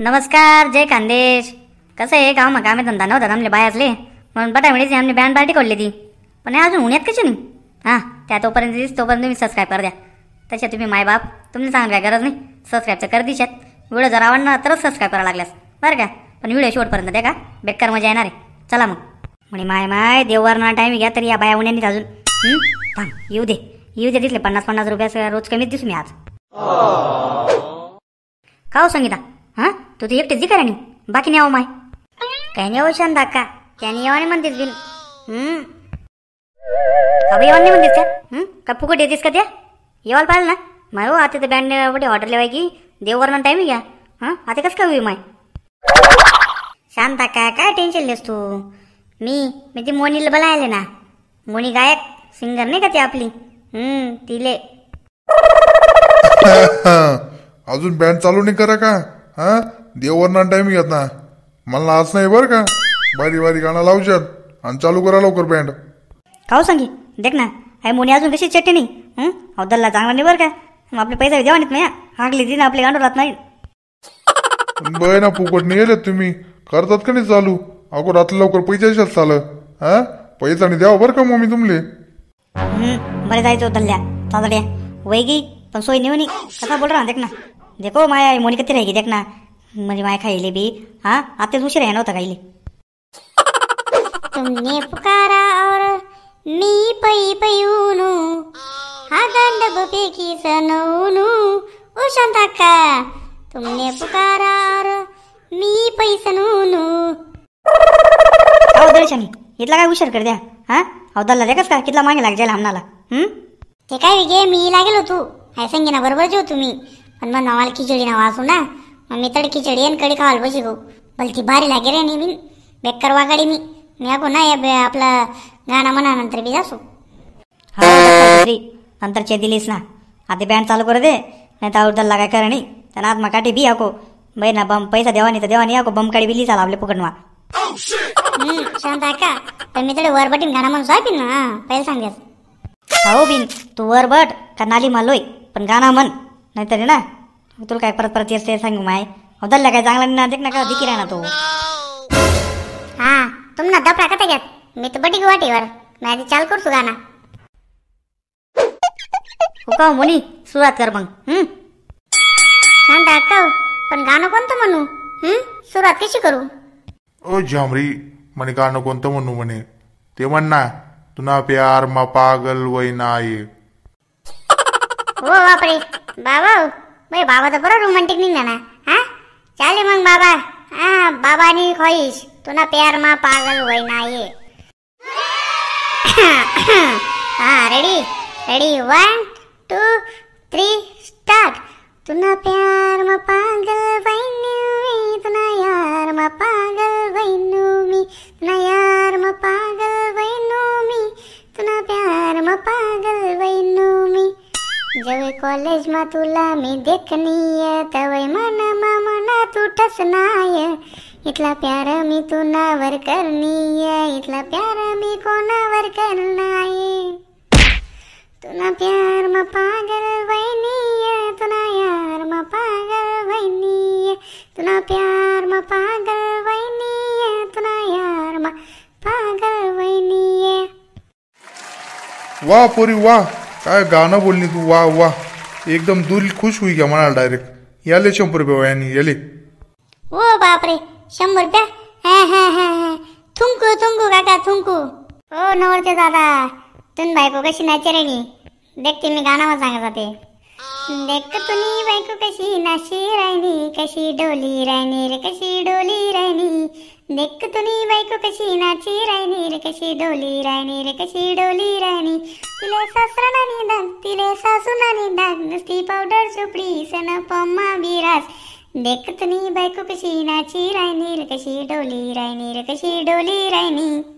नमस्कार जय खानदेश कसं आहे गाव मग आम्ही धंदा नव्हता आमले बाय असले म्हणून म्हणे आमने बँड पार्टी खोडली ती पण अजून उन्यात कशी नाही हां त्या तोपर्यंत दिस तोपर्यंत तुम्ही सबस्क्राईब कर द्या तशा तुम्ही माय बाप तुम्ही सांग काय गरज नाही सबस्क्राईब तर कर दिशात व्हिडिओ जर आवडणार तरच सबस्क्राईब करायला लागल्यास बरं का पण व्हिडिओ शेवटपर्यंत द्या का बेकार मजा येणार आहे चला मग म्हणे माय माय देववारना टाईम घ्या तरी या बाया उन्यानीच अजून थांब येऊ दे येऊ दे तिथले पन्नास पन्नास रुपयाचं रोज कमीच दिसू मी आज खाऊ संगीता तू तू एकटीच करा नाही बाकी नाही माय काय नाही शांत अक्का काय नाही येवाने म्हणतेस बिन हम्म का बा येवाने म्हणतेस का का फुकट येतेस का त्या येवायला पाहिलं ना माय हो आता ते बँड मोठे हॉटेल आहे की देववरनं टाईम घ्या आता कसं काय माय शांत अक्का काय टेन्शन लेस तू मी मी ती मोनीला बोलायले ना मोनी गायक सिंगर नाही का ती आपली हम्म तिले अजून बँड चालू नाही करा का देववरना टाईम घेत ना मला आज नाही बरं का बारी बारी गाणं लावशात आणि चालू करा लवकर बँड काव सांगी देख ना हे मुनी अजून कशी चटणी नाही हं? चांगला नाही बरं का मग आपले पैसे देवा नाहीत मया हागली दिन आपले गांडू राहत नाही बय ना फुकट गेले तुम्ही करतात का नाही चालू अगो रात लवकर पैसे पैशाच्याच चालं हा पैसा आणि द्यावं बरं का मम्मी तुमले हं, जायचं जायचो दल्ल्या चालड्या वैगी पण सोय निवणी कसा बोल रहा देख ना देखो माया मोनी कती राहिली देख ना म्हणजे माय खायले बी हा आता उशीर आहे नव्हता खायले तुमने पुकारा और मी पई पै हा दंड गुफे की ओ का तुमने पुकारा और मी पैसन उनू अहो दर्शनी इथला काय उशीर कर द्या हा अहो दल्ला रे का कितला मागे लाग जाईल हमनाला हम्म ते काय गे मी लागलो तू हाय संगीना ना बरोबर जो तुम्ही पण मग नवाल खिचडी ना वाचू ना మెత్తడి కిచడి అని కడి కావాలి బసిగో బల్కి భారీ ती भारी మీన్ बेकर वागाडी मी नको ना या आपला गाणं म्हणा नंतर बी जासू हा नंतरचे दिलीस ना आधी बँड चालू करू दे नाही तर उदल लागाय कर नाही त्यांना आत्मा काठी बी आको बाई ना बम पैसा देवा नाही तर देवा नाही आको बम काढी बिली चाला आपले पकडवा शांत मी तडे वर बटीन गाणं म्हणून साहेब ना पहिले सांगेस हो बिन तू वर बट का नाली मालोय पण गाणं म्हण नाहीतरी ना तुला काय परत परत येते सांग माय दल्ला काय चांगला ना देख ना का दिकी राहणार तो हा तुम ना दपरा कथा घ्यात मी तर बटी वाटीवर माझी चाल करतो गाना हो का हो, मुनी सुरुवात कर मग हम्म शांत हो? पण गाणं कोणतं म्हणू हम्म सुरुवात कशी करू ओ झामरी म्हणे गाणं कोणतं म्हणू म्हणे ते म्हण ना तुना प्यार मा पागल वय ना ओ हो बापरे बाबा हो. बाई बाबा तर बरं रोमॅन्टिक निघणार हा चाले मग बाबा हा बाबानी खोईश, तुना प्यार मा पागल होईना ये हा ready ready one two three start तुना प्यार मा पागल वैन्यू तुना यार जवे कॉलेज मा तुला मी देखनीय तवय मनमा मना तू ठसनाय इतला प्यार मी तुनावर करनीय इतला प्यार मी कोनावर करनाय तुना प्यार मा पागल वैनीय तुना यार मा पागल वैनीय तुना प्यार मा पागल वैनीय तुना यार मा पागल वैनीय वा पुरी वा काय गाणं बोलली तू वा वा एकदम दुल खुश होई गे म्हणाल डायरेक्ट याले शंभर रुपये वयानी याले ओ बापरे शंभर रुपया हा हा हा हा थुंकू थुंकू काका थुंकू ओ नवरते दादा तुन बायको कशी नाचेरेगी देखते मी मला सांगत जाते देख तुनी बायको कशी नाशी राहिली कशी डोली राहिली रे कशी डोली राहिली तुनी बायको कशी नाची रायनी रे कशी डोली रायनी रे कशी डोली रायनी तिले सासरानी दाग तिले सासु धाक नुसती पावडर चोपडी सन पम्मा बिरास देखतुनी बायको कशी नाची रायनी कशी डोली रायनी रे कशी डोली रायनी